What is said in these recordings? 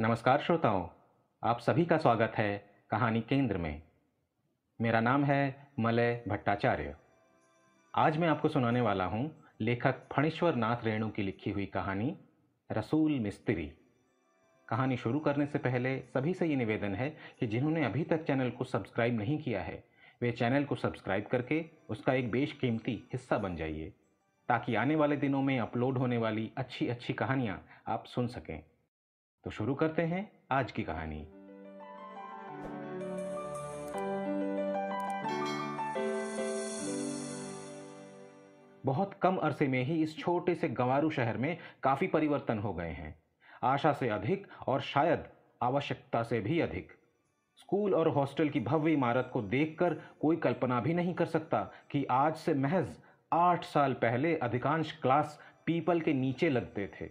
नमस्कार श्रोताओं आप सभी का स्वागत है कहानी केंद्र में मेरा नाम है मलय भट्टाचार्य आज मैं आपको सुनाने वाला हूं लेखक फणीश्वर नाथ रेणु की लिखी हुई कहानी रसूल मिस्त्री कहानी शुरू करने से पहले सभी से ये निवेदन है कि जिन्होंने अभी तक चैनल को सब्सक्राइब नहीं किया है वे चैनल को सब्सक्राइब करके उसका एक बेशकीमती हिस्सा बन जाइए ताकि आने वाले दिनों में अपलोड होने वाली अच्छी अच्छी कहानियाँ आप सुन सकें तो शुरू करते हैं आज की कहानी बहुत कम अरसे में ही इस छोटे से गंवारू शहर में काफी परिवर्तन हो गए हैं आशा से अधिक और शायद आवश्यकता से भी अधिक स्कूल और हॉस्टल की भव्य इमारत को देखकर कोई कल्पना भी नहीं कर सकता कि आज से महज आठ साल पहले अधिकांश क्लास पीपल के नीचे लगते थे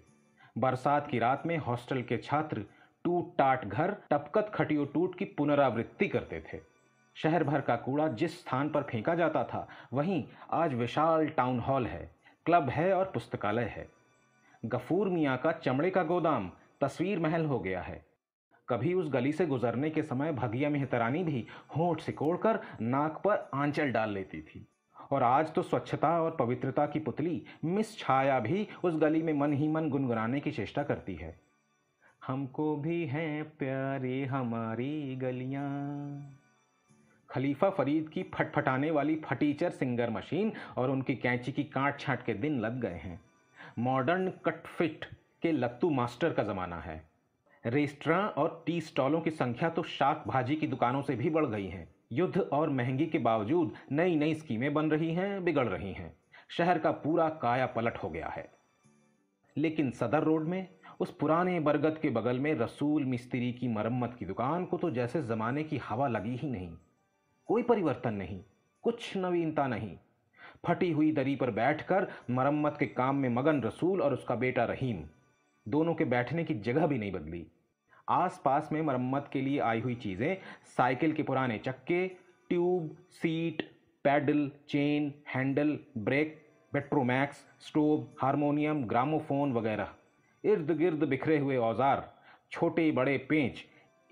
बरसात की रात में हॉस्टल के छात्र टूट टाट घर टपकत खटियो टूट की पुनरावृत्ति करते थे शहर भर का कूड़ा जिस स्थान पर फेंका जाता था वहीं आज विशाल टाउन हॉल है क्लब है और पुस्तकालय है गफूर मियाँ का चमड़े का गोदाम तस्वीर महल हो गया है कभी उस गली से गुजरने के समय भगिया मेहतरानी भी होठ सिकोड़ कर नाक पर आंचल डाल लेती थी और आज तो स्वच्छता और पवित्रता की पुतली मिस छाया भी उस गली में मन ही मन गुनगुनाने की चेष्टा करती है हमको भी हैं प्यारी हमारी गलियां खलीफा फरीद की फटफटाने वाली फटीचर सिंगर मशीन और उनकी कैंची की काट छाट के दिन लग गए हैं मॉडर्न कटफिट के लत्तू मास्टर का ज़माना है रेस्तरा और टी स्टॉलों की संख्या तो शाक भाजी की दुकानों से भी बढ़ गई है युद्ध और महंगी के बावजूद नई नई स्कीमें बन रही हैं बिगड़ रही हैं शहर का पूरा काया पलट हो गया है लेकिन सदर रोड में उस पुराने बरगद के बगल में रसूल मिस्त्री की मरम्मत की दुकान को तो जैसे ज़माने की हवा लगी ही नहीं कोई परिवर्तन नहीं कुछ नवीनता नहीं फटी हुई दरी पर बैठकर मरम्मत के काम में मगन रसूल और उसका बेटा रहीम दोनों के बैठने की जगह भी नहीं बदली आसपास में मरम्मत के लिए आई हुई चीज़ें साइकिल के पुराने चक्के tube seat pedal chain handle brake Petromax stove harmonium gramophone वगैरह इर्द गिर्द बिखरे हुए औजार छोटे बड़े पेंच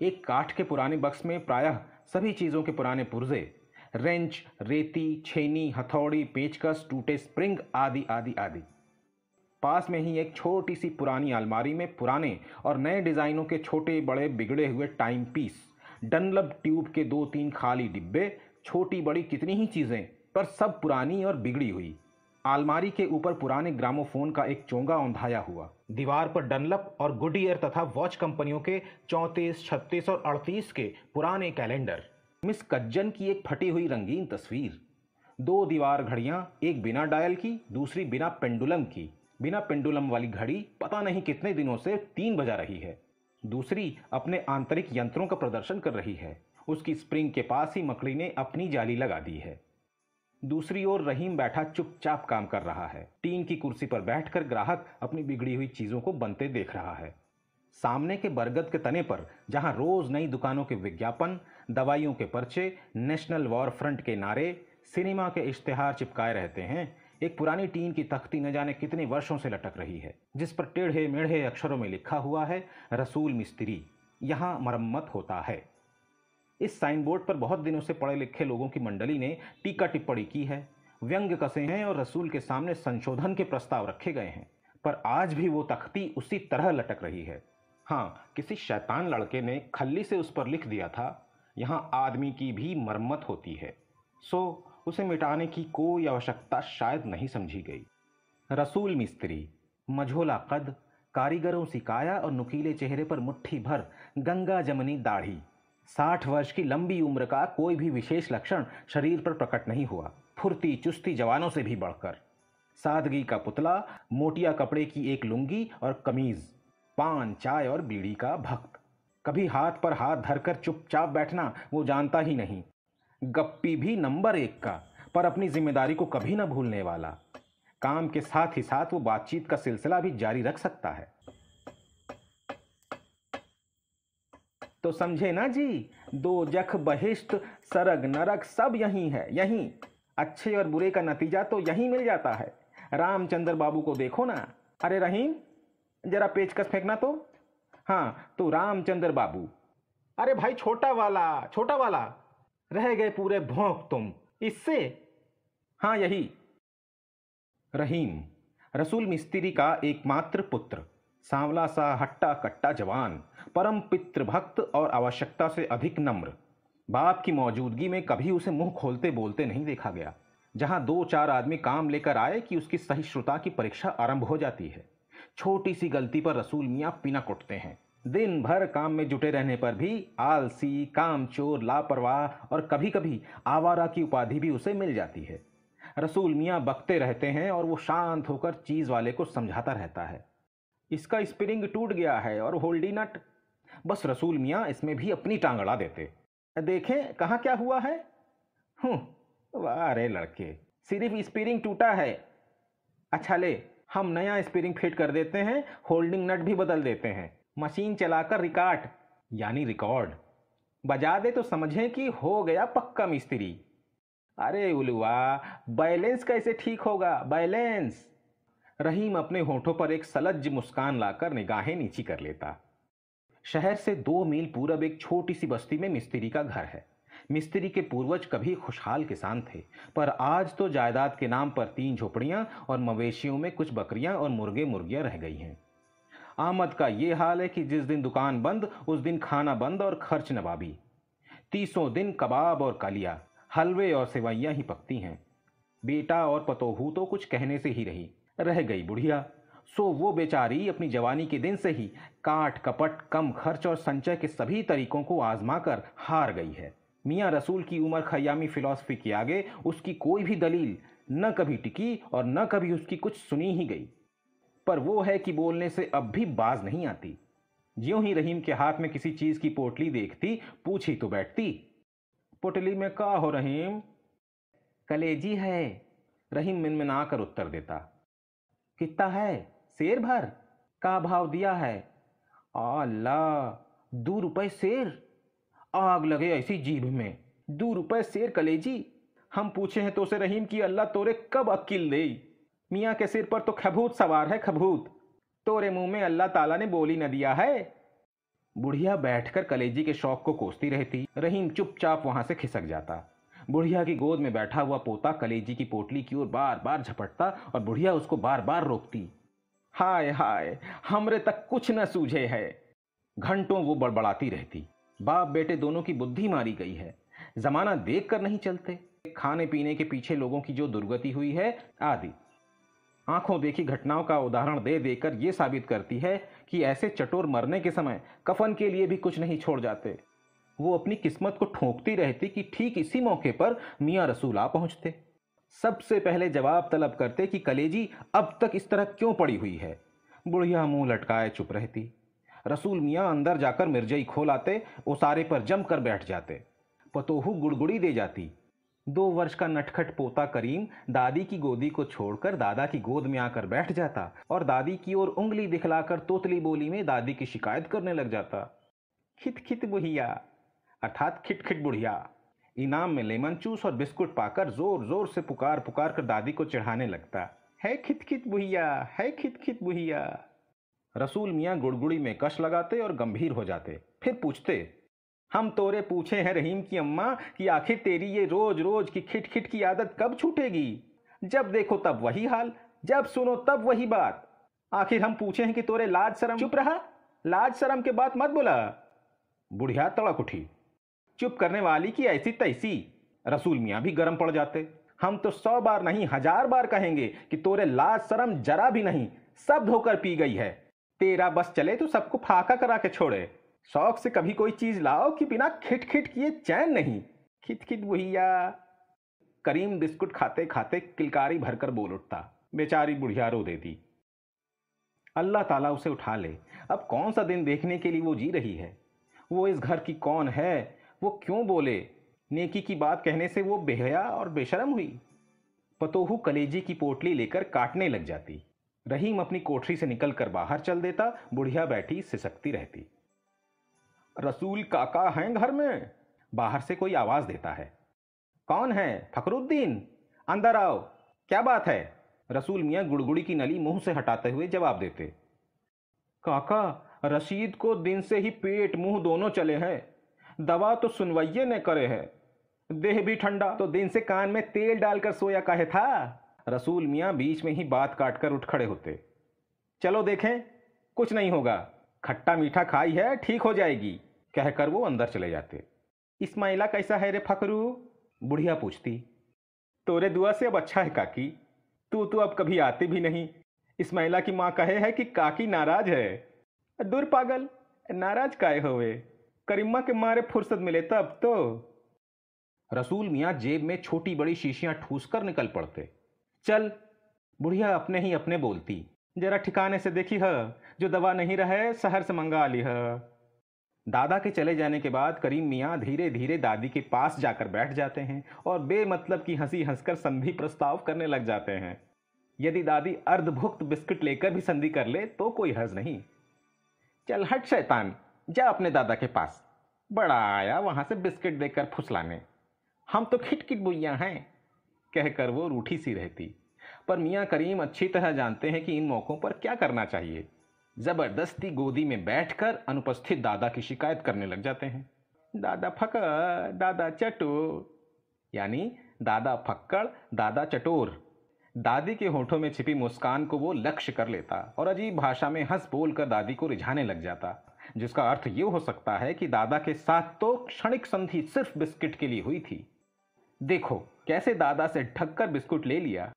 एक काठ के पुराने बक्स में प्रायः सभी चीज़ों के पुराने पुर्जे रेंच रेती छेनी हथौड़ी पेचकस टूटे स्प्रिंग आदि आदि आदि पास में ही एक छोटी सी पुरानी अलमारी में पुराने और नए डिज़ाइनों के छोटे बड़े बिगड़े हुए टाइम पीस डनलब ट्यूब के दो तीन खाली डिब्बे छोटी बड़ी कितनी ही चीज़ें पर सब पुरानी और बिगड़ी हुई आलमारी के ऊपर पुराने ग्रामोफोन का एक चोंगा औंधाया हुआ दीवार पर डनलप और गुडियर तथा वॉच कंपनियों के चौंतीस छत्तीस और अड़तीस के पुराने कैलेंडर मिस कज्जन की एक फटी हुई रंगीन तस्वीर दो दीवार घड़ियां एक बिना डायल की दूसरी बिना पेंडुलम की बिना पेंडुलम वाली घड़ी पता नहीं कितने दिनों से तीन बजा रही है दूसरी अपने आंतरिक यंत्रों का प्रदर्शन कर रही है उसकी स्प्रिंग के पास ही मकड़ी ने अपनी जाली लगा दी है दूसरी ओर रहीम बैठा चुपचाप काम कर रहा है टीन की कुर्सी पर बैठकर ग्राहक अपनी बिगड़ी हुई चीजों को बनते देख रहा है सामने के बरगद के तने पर जहां रोज नई दुकानों के विज्ञापन दवाइयों के पर्चे नेशनल वॉर फ्रंट के नारे सिनेमा के इश्तेहार चिपकाए रहते हैं एक पुरानी टीन की तख्ती न जाने कितने वर्षों से लटक रही है जिस पर टेढ़े मेढ़े अक्षरों में लिखा हुआ है रसूल मिस्त्री यहाँ मरम्मत होता है इस साइन बोर्ड पर बहुत दिनों से पढ़े लिखे लोगों की मंडली ने टीका टिप्पणी की है व्यंग कसे हैं और रसूल के सामने संशोधन के प्रस्ताव रखे गए हैं पर आज भी वो तख्ती उसी तरह लटक रही है हाँ किसी शैतान लड़के ने खल्ली से उस पर लिख दिया था यहाँ आदमी की भी मरम्मत होती है सो उसे मिटाने की कोई आवश्यकता शायद नहीं समझी गई रसूल मिस्त्री मझोला कद कारीगरों सिकाया और नुकीले चेहरे पर मुट्ठी भर गंगा जमनी दाढ़ी साठ वर्ष की लंबी उम्र का कोई भी विशेष लक्षण शरीर पर प्रकट नहीं हुआ फुर्ती चुस्ती जवानों से भी बढ़कर सादगी का पुतला मोटिया कपड़े की एक लुंगी और कमीज पान चाय और बीड़ी का भक्त कभी हाथ पर हाथ धरकर चुपचाप बैठना वो जानता ही नहीं गप्पी भी नंबर एक का पर अपनी जिम्मेदारी को कभी ना भूलने वाला काम के साथ ही साथ वो बातचीत का सिलसिला भी जारी रख सकता है तो समझे ना जी दो जख बहिष्ट सरग नरक सब यही है यही अच्छे और बुरे का नतीजा तो यही मिल जाता है रामचंद्र बाबू को देखो ना अरे रहीम जरा पेचकस फेंकना तो हाँ तो रामचंद्र बाबू अरे भाई छोटा वाला छोटा वाला रह गए पूरे भोंक तुम इससे हाँ यही रहीम रसूल मिस्त्री का एकमात्र पुत्र सांवला सा हट्टा कट्टा जवान परम पित्र भक्त और आवश्यकता से अधिक नम्र बाप की मौजूदगी में कभी उसे मुंह खोलते बोलते नहीं देखा गया जहां दो चार आदमी काम लेकर आए कि उसकी सहिष्णुता की परीक्षा आरंभ हो जाती है छोटी सी गलती पर रसूल मियाँ पिनक उठते हैं दिन भर काम में जुटे रहने पर भी आलसी कामचोर लापरवाह और कभी कभी आवारा की उपाधि भी उसे मिल जाती है रसूल मियाँ बकते रहते हैं और वो शांत होकर चीज़ वाले को समझाता रहता है इसका स्प्रिंग टूट गया है और होल्डी नट बस रसूल मियाँ इसमें भी अपनी टांगड़ा देते देखें कहाँ क्या हुआ है वाह रे लड़के सिर्फ स्पीरिंग टूटा है अच्छा ले हम नया स्पीरिंग फिट कर देते हैं होल्डिंग नट भी बदल देते हैं मशीन चलाकर रिकॉर्ड यानी रिकॉर्ड बजा दे तो समझें कि हो गया पक्का मिस्त्री अरे उलुआ बैलेंस कैसे ठीक होगा बैलेंस रहीम अपने होठों पर एक सलज्ज मुस्कान लाकर निगाहें नीची कर लेता शहर से दो मील पूरब एक छोटी सी बस्ती में मिस्त्री का घर है मिस्त्री के पूर्वज कभी खुशहाल किसान थे पर आज तो जायदाद के नाम पर तीन झोपड़ियां और मवेशियों में कुछ बकरियां और मुर्गे मुर्गियां रह गई हैं आमद का ये हाल है कि जिस दिन दुकान बंद उस दिन खाना बंद और खर्च नवाबी तीसों दिन कबाब और कलिया हलवे और सेवैयाँ ही पकती हैं बेटा और पतोहू तो कुछ कहने से ही रही रह गई बुढ़िया सो वो बेचारी अपनी जवानी के दिन से ही काट कपट कम खर्च और संचय के सभी तरीकों को आजमा कर हार गई है मियाँ रसूल की उम्र खयामी फिलॉसफी के आगे उसकी कोई भी दलील न कभी टिकी और न कभी उसकी कुछ सुनी ही गई पर वो है कि बोलने से अब भी बाज नहीं आती ज्यो ही रहीम के हाथ में किसी चीज की पोटली देखती पूछी तो बैठती पोटली में का हो रहीम कलेजी है रहीम मिनमिन आकर उत्तर देता कितना है शेर भर का भाव दिया है अल्लाह दो रुपए शेर आग लगे ऐसी जीभ में दो रुपए शेर कलेजी हम पूछे हैं तो उसे रहीम की अल्लाह तोरे कब अक्ल दे मियाँ के सिर पर तो खबूत सवार है खबूत तोरे मुंह में अल्लाह ताला ने बोली न दिया है बुढ़िया बैठकर कलेजी के शौक को कोसती रहती रहीम चुपचाप वहां से खिसक जाता बुढ़िया की गोद में बैठा हुआ पोता कलेजी की पोटली की ओर बार बार झपटता और बुढ़िया उसको बार बार रोकती हाय हाय हमरे तक कुछ न सूझे है घंटों वो बड़बड़ाती रहती बाप बेटे दोनों की बुद्धि मारी गई है जमाना देख कर नहीं चलते खाने पीने के पीछे लोगों की जो दुर्गति हुई है आदि आंखों देखी घटनाओं का उदाहरण दे देकर ये साबित करती है कि ऐसे चटोर मरने के समय कफन के लिए भी कुछ नहीं छोड़ जाते वो अपनी किस्मत को ठोंकती रहती कि ठीक इसी मौके पर मियाँ रसूल आ पहुँचते सबसे पहले जवाब तलब करते कि कलेजी अब तक इस तरह क्यों पड़ी हुई है बुढ़िया मुंह लटकाए चुप रहती रसूल मियाँ अंदर जाकर मिर्जई खोलाते उसारे पर जमकर बैठ जाते पतोहू गुड़गुड़ी दे जाती दो वर्ष का नटखट पोता करीम दादी की गोदी को छोड़कर दादा की गोद में आकर बैठ जाता और दादी की ओर उंगली दिखलाकर तोतली बोली में दादी की शिकायत करने लग जाता खित खित बुढ़िया अर्थात खिटखिट बुढ़िया इनाम में लेमन चूस और बिस्कुट पाकर जोर जोर से पुकार पुकार कर दादी को चढ़ाने लगता है खित खित बुहिया है खित खित बुहिया रसूल मियाँ गुड़गुड़ी में कश लगाते और गंभीर हो जाते फिर पूछते हम तोरे पूछे हैं रहीम की अम्मा कि आखिर तेरी ये रोज रोज की खिटखिट की आदत कब छूटेगी जब देखो तब वही हाल जब सुनो तब वही बात आखिर हम पूछे हैं कि तोरे लाज शरम चुप रहा लाज शरम के बात मत बोला बुढ़िया तड़क उठी चुप करने वाली की ऐसी तैसी रसूल मियाँ भी गर्म पड़ जाते हम तो सौ बार नहीं हजार बार कहेंगे कि तोरे लाज शरम जरा भी नहीं सब धोकर पी गई है तेरा बस चले तो सबको फाका करा के छोड़े शौक से कभी कोई चीज लाओ कि बिना खिटखिट किए चैन नहीं खिटखिट भुइया करीम बिस्कुट खाते खाते किलकारी भरकर बोल उठता बेचारी बुढ़िया रो देती अल्लाह ताला उसे उठा ले अब कौन सा दिन देखने के लिए वो जी रही है वो इस घर की कौन है वो क्यों बोले नेकी की बात कहने से वो बेहया और बेशरम हुई पतोहू कलेजी की पोटली लेकर काटने लग जाती रहीम अपनी कोठरी से निकल कर बाहर चल देता बुढ़िया बैठी सिसकती रहती रसूल काका हैं घर में बाहर से कोई आवाज देता है कौन है फकरुद्दीन अंदर आओ क्या बात है रसूल मियाँ गुड़गुड़ी की नली मुंह से हटाते हुए जवाब देते काका रशीद को दिन से ही पेट मुंह दोनों चले हैं दवा तो सुनवाइये ने करे है देह भी ठंडा तो दिन से कान में तेल डालकर सोया कहे था रसूल मियाँ बीच में ही बात काट कर उठ खड़े होते चलो देखें कुछ नहीं होगा खट्टा मीठा खाई है ठीक हो जाएगी कहकर वो अंदर चले जाते इस्माइला कैसा है रे फकरू बुढ़िया पूछती तोरे दुआ से अब अच्छा है काकी तू तो अब कभी आते भी नहीं इस्माइला की माँ कहे है कि काकी नाराज है दूर पागल नाराज हो होवे करीमा के मारे फुर्सत मिले तब तो रसूल मियाँ जेब में छोटी बड़ी शीशियाँ ठूस कर निकल पड़ते चल बुढ़िया अपने ही अपने बोलती जरा ठिकाने से देखी है हाँ। जो दवा नहीं रहे शहर से मंगा लिह दादा के चले जाने के बाद करीम मियाँ धीरे धीरे दादी के पास जाकर बैठ जाते हैं और बेमतलब की हंसी हंसकर संधि प्रस्ताव करने लग जाते हैं यदि दादी अर्धभुक्त बिस्किट लेकर भी संधि कर ले तो कोई हर्ज नहीं चल हट शैतान जा अपने दादा के पास बड़ा आया वहां से बिस्किट देकर फुसलाने हम तो खिट बुइया हैं कहकर वो रूठी सी रहती पर मियाँ करीम अच्छी तरह जानते हैं कि इन मौक़ों पर क्या करना चाहिए जबरदस्ती गोदी में बैठकर अनुपस्थित दादा की शिकायत करने लग जाते हैं दादा फकर दादा चटोर यानी दादा फक्कड़ दादा चटोर दादी के होठों में छिपी मुस्कान को वो लक्ष्य कर लेता और अजीब भाषा में हंस बोल कर दादी को रिझाने लग जाता जिसका अर्थ ये हो सकता है कि दादा के साथ तो क्षणिक संधि सिर्फ बिस्किट के लिए हुई थी देखो कैसे दादा से ढककर बिस्कुट ले लिया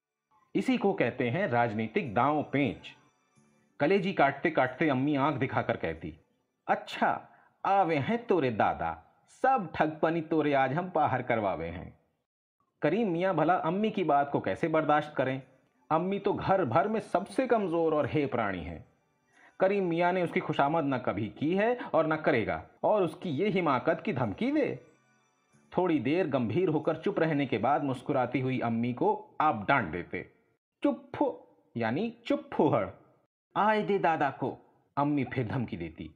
इसी को कहते हैं राजनीतिक दांव पेंच कलेजी काटते काटते अम्मी आंख दिखाकर कहती अच्छा आवे हैं तोरे दादा सब ठगपनी तोरे आज हम बाहर करवावे हैं करीम मियाँ भला अम्मी की बात को कैसे बर्दाश्त करें अम्मी तो घर भर में सबसे कमज़ोर और हे प्राणी है करीम मियाँ ने उसकी खुशामद न कभी की है और न करेगा और उसकी ये हिमाकत की धमकी दे थोड़ी देर गंभीर होकर चुप रहने के बाद मुस्कुराती हुई अम्मी को आप डांट देते चुप यानी चुप फुहड़ आए दे दादा को अम्मी फिर धमकी देती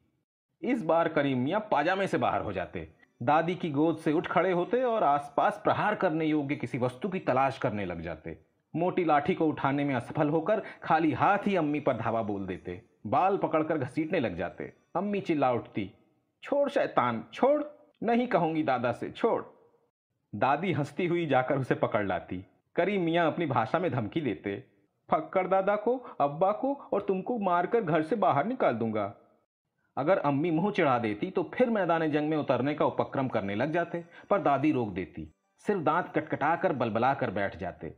इस बार करीम मियाँ पाजामे से बाहर हो जाते दादी की गोद से उठ खड़े होते और आसपास प्रहार करने योग्य किसी वस्तु की तलाश करने लग जाते मोटी लाठी को उठाने में असफल होकर खाली हाथ ही अम्मी पर धावा बोल देते बाल पकड़कर घसीटने लग जाते अम्मी चिल्ला उठती छोड़ शैतान छोड़ नहीं कहूंगी दादा से छोड़ दादी हंसती हुई जाकर उसे पकड़ लाती करीम मियाँ अपनी भाषा में धमकी देते फक्कर दादा को अब्बा को और तुमको मारकर घर से बाहर निकाल दूंगा अगर अम्मी मुंह चिढ़ा देती तो फिर मैदान जंग में उतरने का उपक्रम करने लग जाते पर दादी रोक देती सिर्फ दांत कटकटा कर बलबला कर बैठ जाते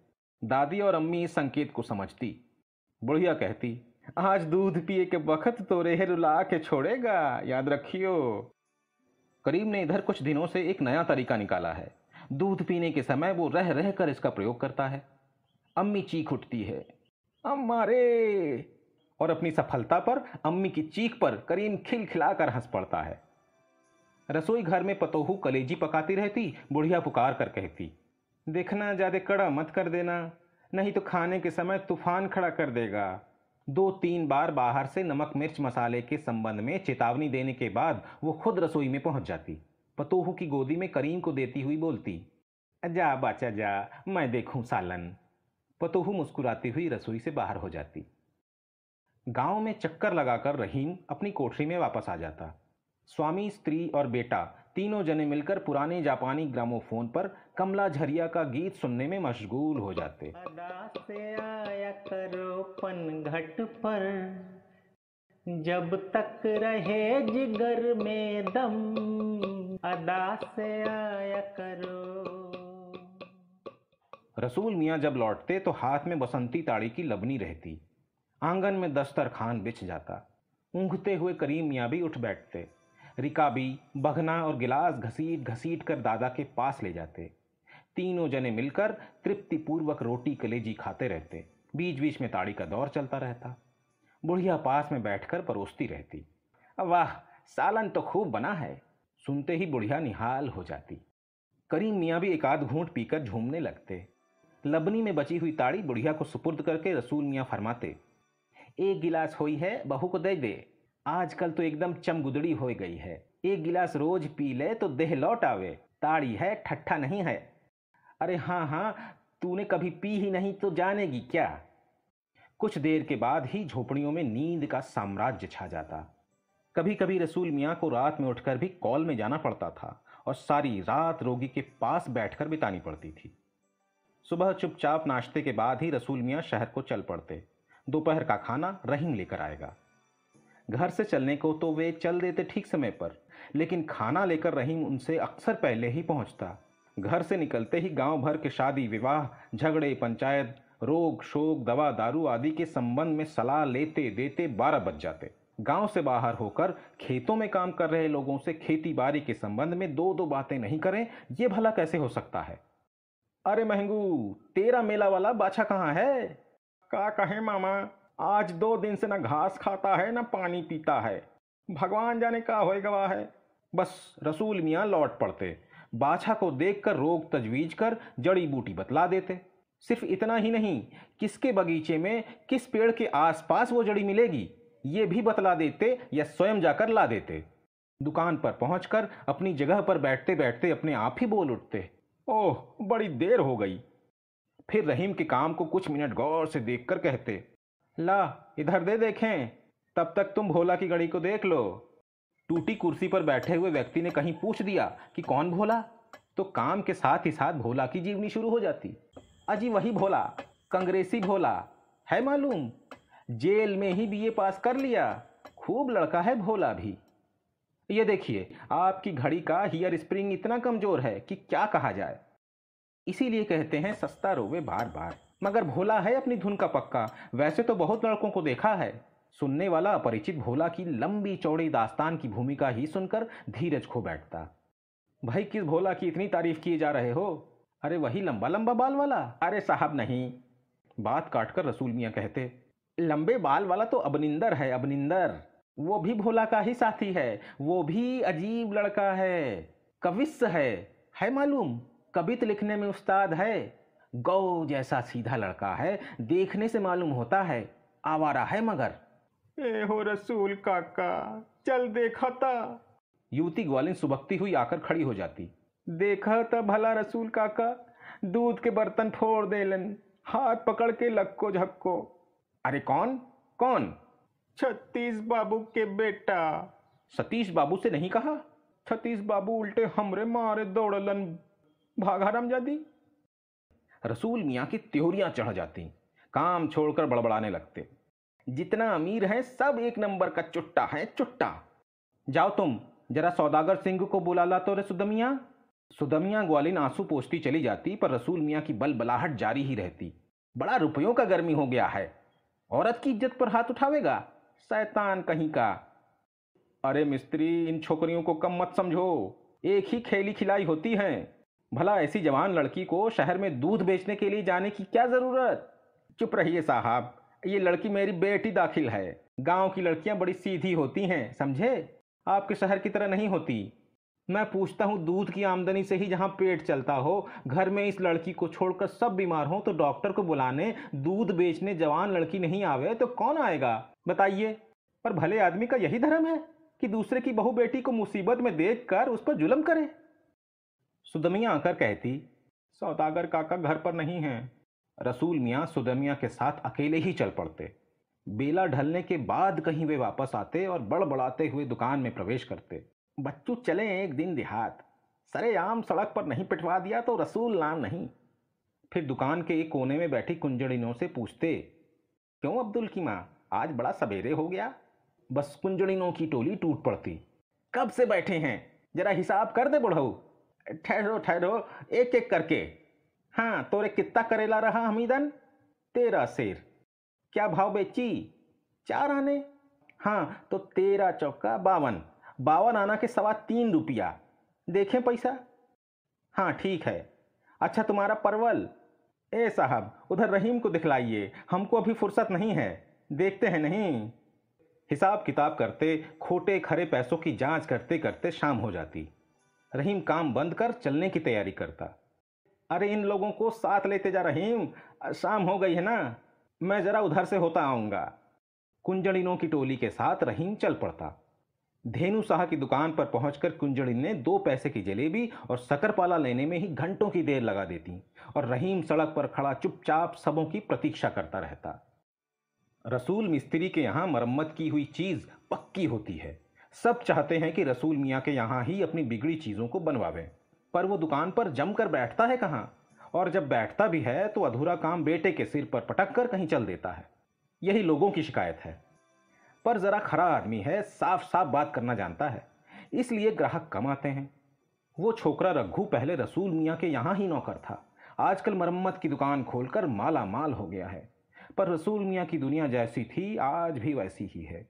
दादी और अम्मी इस संकेत को समझती बुढ़िया कहती आज दूध पिए के वक्त तो रेह रुला के छोड़ेगा याद रखियो करीम ने इधर कुछ दिनों से एक नया तरीका निकाला है दूध पीने के समय वो रह रह कर इसका प्रयोग करता है अम्मी चीख उठती है अमारे और अपनी सफलता पर अम्मी की चीख पर करीम खिलखिलाकर हंस पड़ता है रसोई घर में पतोहू कलेजी पकाती रहती बुढ़िया पुकार कर कहती देखना ज़्यादा कड़ा मत कर देना नहीं तो खाने के समय तूफान खड़ा कर देगा दो तीन बार बाहर से नमक मिर्च मसाले के संबंध में चेतावनी देने के बाद वो खुद रसोई में पहुंच जाती पतोहू की गोदी में करीम को देती हुई बोलती जा बाचा जा मैं देखूं सालन पतोहू मुस्कुराती हुई रसोई से बाहर हो जाती गांव में चक्कर लगाकर रहीम अपनी कोठरी में वापस आ जाता स्वामी स्त्री और बेटा तीनों जने मिलकर पुराने जापानी ग्रामोफोन पर कमला झरिया का गीत सुनने में मशगूल हो जाते से आया करो पन घट पर जब तक रहे जिगर में दम अदा से आया करो रसूल मियाँ जब लौटते तो हाथ में बसंती ताड़ी की लबनी रहती आंगन में दस्तरखान बिछ जाता ऊँघते हुए करीम मियाँ भी उठ बैठते रिकाबी बघना और गिलास घसीट घसीट कर दादा के पास ले जाते तीनों जने मिलकर तृप्तिपूर्वक रोटी कलेजी खाते रहते बीच बीच में ताड़ी का दौर चलता रहता बुढ़िया पास में बैठकर परोसती रहती वाह सालन तो खूब बना है सुनते ही बुढ़िया निहाल हो जाती करीम मियाँ भी एक आध घूंट पीकर झूमने लगते लबनी में बची हुई ताड़ी बुढ़िया को सुपुर्द करके रसूल मियाँ फरमाते एक गिलास हो है बहू को दे दे आजकल तो एकदम चमगुदड़ी हो गई है एक गिलास रोज पी ले तो देह लौट आवे ताड़ी है ठट्ठा नहीं है अरे हाँ हाँ तूने कभी पी ही नहीं तो जानेगी क्या कुछ देर के बाद ही झोपड़ियों में नींद का साम्राज्य छा जाता कभी कभी रसूल मियाँ को रात में उठकर भी कॉल में जाना पड़ता था और सारी रात रोगी के पास बैठकर बितानी पड़ती थी सुबह चुपचाप नाश्ते के बाद ही रसूल मियाँ शहर को चल पड़ते दोपहर का खाना रहीम लेकर आएगा घर से चलने को तो वे चल देते ठीक समय पर लेकिन खाना लेकर रहीम उनसे अक्सर पहले ही पहुंचता घर से निकलते ही गांव भर के शादी विवाह झगड़े पंचायत रोग शोक दवा दारू आदि के संबंध में सलाह लेते देते बारह बज जाते गांव से बाहर होकर खेतों में काम कर रहे लोगों से खेती बाड़ी के संबंध में दो दो बातें नहीं करें ये भला कैसे हो सकता है अरे महंगू तेरा मेला वाला बाछा कहाँ है का कहे मामा आज दो दिन से ना घास खाता है ना पानी पीता है भगवान जाने का हो गवा है बस रसूल मियाँ लौट पड़ते बाछा को देखकर रोग तजवीज कर जड़ी बूटी बतला देते सिर्फ इतना ही नहीं किसके बगीचे में किस पेड़ के आसपास वो जड़ी मिलेगी ये भी बतला देते या स्वयं जाकर ला देते दुकान पर पहुंचकर अपनी जगह पर बैठते बैठते अपने आप ही बोल उठते ओह बड़ी देर हो गई फिर रहीम के काम को कुछ मिनट गौर से देखकर कहते ला इधर दे देखें तब तक तुम भोला की घड़ी को देख लो टूटी कुर्सी पर बैठे हुए व्यक्ति ने कहीं पूछ दिया कि कौन भोला तो काम के साथ ही साथ भोला की जीवनी शुरू हो जाती अजी वही भोला कंग्रेसी भोला है मालूम जेल में ही बीए पास कर लिया खूब लड़का है भोला भी ये देखिए आपकी घड़ी का हियर स्प्रिंग इतना कमजोर है कि क्या कहा जाए इसीलिए कहते हैं सस्ता रोवे बार बार मगर भोला है अपनी धुन का पक्का वैसे तो बहुत लड़कों को देखा है सुनने वाला अपरिचित भोला की लंबी चौड़ी दास्तान की भूमिका ही सुनकर धीरज खो बैठता भाई किस भोला की इतनी तारीफ किए जा रहे हो अरे वही लंबा लंबा बाल वाला अरे साहब नहीं बात काटकर रसूल मियाँ कहते लंबे बाल वाला तो अबनिंदर है अबनिंदर वो भी भोला का ही साथी है वो भी अजीब लड़का है कविस्स है है मालूम कवित लिखने में उस्ताद है गौ जैसा सीधा लड़का है देखने से मालूम होता है आवारा है मगर ए हो रसूल काका चल देखा था युवती ग्वालिन सुबकती हुई आकर खड़ी हो जाती देखा था भला रसूल काका दूध के बर्तन फोड़ दे हाथ पकड़ के लक्को झक्को अरे कौन कौन छत्तीस बाबू के बेटा सतीश बाबू से नहीं कहा छतीश बाबू उल्टे हमरे मारे दौड़लन भागा राम जादी रसूल मियाँ की त्योरियाँ चढ़ जाती काम छोड़कर बड़बड़ाने लगते जितना अमीर है सब एक नंबर का चुट्टा है चुट्टा जाओ तुम जरा सौदागर सिंह को बुला ला तो रे सुदमिया सुदमिया ग्वालिन आंसू पोछती चली जाती पर रसूल मियाँ की बल बलाहट जारी ही रहती बड़ा रुपयों का गर्मी हो गया है औरत की इज्जत पर हाथ उठावेगा शैतान कहीं का अरे मिस्त्री इन छोकरियों को कम मत समझो एक ही खेली खिलाई होती हैं भला ऐसी जवान लड़की को शहर में दूध बेचने के लिए जाने की क्या ज़रूरत चुप रहिए साहब ये लड़की मेरी बेटी दाखिल है गांव की लड़कियां बड़ी सीधी होती हैं समझे आपके शहर की तरह नहीं होती मैं पूछता हूँ दूध की आमदनी से ही जहाँ पेट चलता हो घर में इस लड़की को छोड़कर सब बीमार हों तो डॉक्टर को बुलाने दूध बेचने जवान लड़की नहीं आवे तो कौन आएगा बताइए पर भले आदमी का यही धर्म है कि दूसरे की बहु बेटी को मुसीबत में देख कर उस पर जुलम करे सुदमिया आकर कहती सौदागर काका घर पर नहीं है रसूल मियाँ सुदमिया के साथ अकेले ही चल पड़ते बेला ढलने के बाद कहीं वे वापस आते और बड़बड़ाते हुए दुकान में प्रवेश करते बच्चू चले एक दिन देहात सरे आम सड़क पर नहीं पिटवा दिया तो रसूल नाम नहीं फिर दुकान के एक कोने में बैठी कुंजड़िनों से पूछते क्यों अब्दुल की माँ आज बड़ा सवेरे हो गया बस कुंजड़िनों की टोली टूट पड़ती कब से बैठे हैं जरा हिसाब कर दे बुढ़ऊ ठहरो ठहरो एक एक करके हाँ तोरे कितना करेला रहा हमीदन तेरा शेर क्या भाव बेची चार आने हाँ तो तेरा चौका बावन बावन आना के सवा तीन रुपया देखें पैसा हाँ ठीक है अच्छा तुम्हारा परवल ए साहब उधर रहीम को दिखलाइए हमको अभी फुर्सत नहीं है देखते हैं नहीं हिसाब किताब करते खोटे खरे पैसों की जांच करते करते शाम हो जाती रहीम काम बंद कर चलने की तैयारी करता अरे इन लोगों को साथ लेते जा रहीम शाम हो गई है ना मैं ज़रा उधर से होता आऊँगा कुंजड़िनों की टोली के साथ रहीम चल पड़ता धेनु शाह की दुकान पर पहुंचकर कुंजड़िन ने दो पैसे की जलेबी और सकरपाला लेने में ही घंटों की देर लगा देती और रहीम सड़क पर खड़ा चुपचाप सबों की प्रतीक्षा करता रहता रसूल मिस्त्री के यहाँ मरम्मत की हुई चीज़ पक्की होती है सब चाहते हैं कि रसूल मियाँ के यहाँ ही अपनी बिगड़ी चीज़ों को बनवावें पर वो दुकान पर जम कर बैठता है कहाँ और जब बैठता भी है तो अधूरा काम बेटे के सिर पर पटक कर कहीं चल देता है यही लोगों की शिकायत है पर ज़रा खरा आदमी है साफ साफ बात करना जानता है इसलिए ग्राहक कम आते हैं वो छोकरा रघु पहले रसूल मियाँ के यहाँ ही नौकर था आजकल मरम्मत की दुकान खोलकर माला माल हो गया है पर रसूल मियाँ की दुनिया जैसी थी आज भी वैसी ही है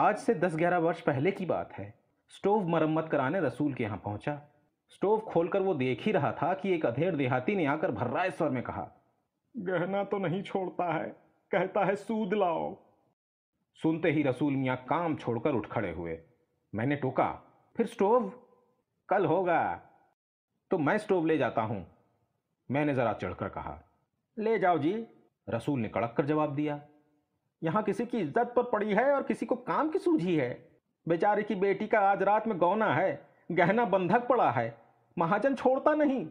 आज से दस ग्यारह वर्ष पहले की बात है स्टोव मरम्मत कराने रसूल के यहाँ पहुँचा स्टोव खोलकर वो देख ही रहा था कि एक अधेड़ देहाती ने आकर भर्राए स्वर में कहा गहना तो नहीं छोड़ता है कहता है सूद लाओ सुनते ही रसूल मियाँ काम छोड़कर उठ खड़े हुए मैंने टोका फिर स्टोव कल होगा तो मैं स्टोव ले जाता हूँ मैंने ज़रा चढ़कर कहा ले जाओ जी रसूल ने कड़क कर जवाब दिया यहाँ किसी की इज्जत पर तो पड़ी है और किसी को काम की सूझी है बेचारे की बेटी का आज रात में गौना है गहना बंधक पड़ा है महाजन छोड़ता नहीं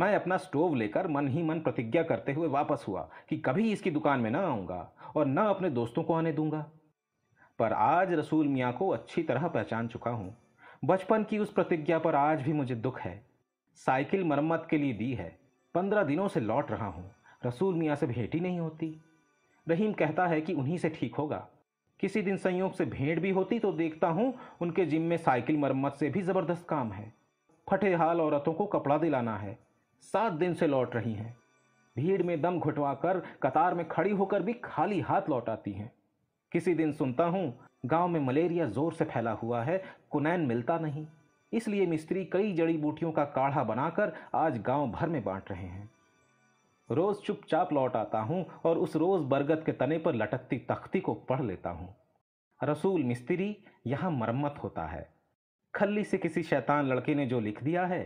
मैं अपना स्टोव लेकर मन ही मन प्रतिज्ञा करते हुए वापस हुआ कि कभी इसकी दुकान में ना आऊँगा और न अपने दोस्तों को आने दूंगा पर आज रसूल मियाँ को अच्छी तरह पहचान चुका हूँ बचपन की उस प्रतिज्ञा पर आज भी मुझे दुख है साइकिल मरम्मत के लिए दी है पंद्रह दिनों से लौट रहा हूँ रसूल मियाँ से भेंट ही नहीं होती रहीम कहता है कि उन्हीं से ठीक होगा किसी दिन संयोग से भेंट भी होती तो देखता हूँ उनके जिम में साइकिल मरम्मत से भी ज़बरदस्त काम है फटे हाल औरतों को कपड़ा दिलाना है सात दिन से लौट रही हैं भीड़ में दम घुटवा कर कतार में खड़ी होकर भी खाली हाथ लौट आती हैं किसी दिन सुनता हूँ गांव में मलेरिया जोर से फैला हुआ है कुनैन मिलता नहीं इसलिए मिस्त्री कई जड़ी बूटियों का काढ़ा बनाकर आज गांव भर में बांट रहे हैं रोज चुपचाप लौट आता हूँ और उस रोज बरगद के तने पर लटकती तख्ती को पढ़ लेता हूँ रसूल मिस्त्री यहाँ मरम्मत होता है खल्ली से किसी शैतान लड़के ने जो लिख दिया है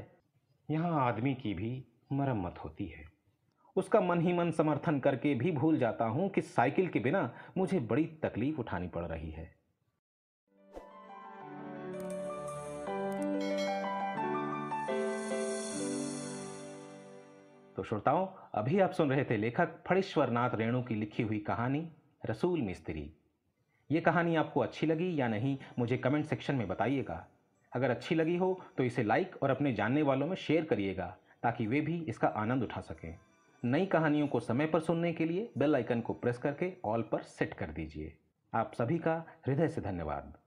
यहाँ आदमी की भी मरम्मत होती है उसका मन ही मन समर्थन करके भी भूल जाता हूँ कि साइकिल के बिना मुझे बड़ी तकलीफ उठानी पड़ रही है तो श्रोताओं अभी आप सुन रहे थे लेखक फणीश्वरनाथ रेणु की लिखी हुई कहानी रसूल मिस्त्री ये कहानी आपको अच्छी लगी या नहीं मुझे कमेंट सेक्शन में बताइएगा अगर अच्छी लगी हो तो इसे लाइक और अपने जानने वालों में शेयर करिएगा ताकि वे भी इसका आनंद उठा सकें नई कहानियों को समय पर सुनने के लिए बेल आइकन को प्रेस करके ऑल पर सेट कर दीजिए आप सभी का हृदय से धन्यवाद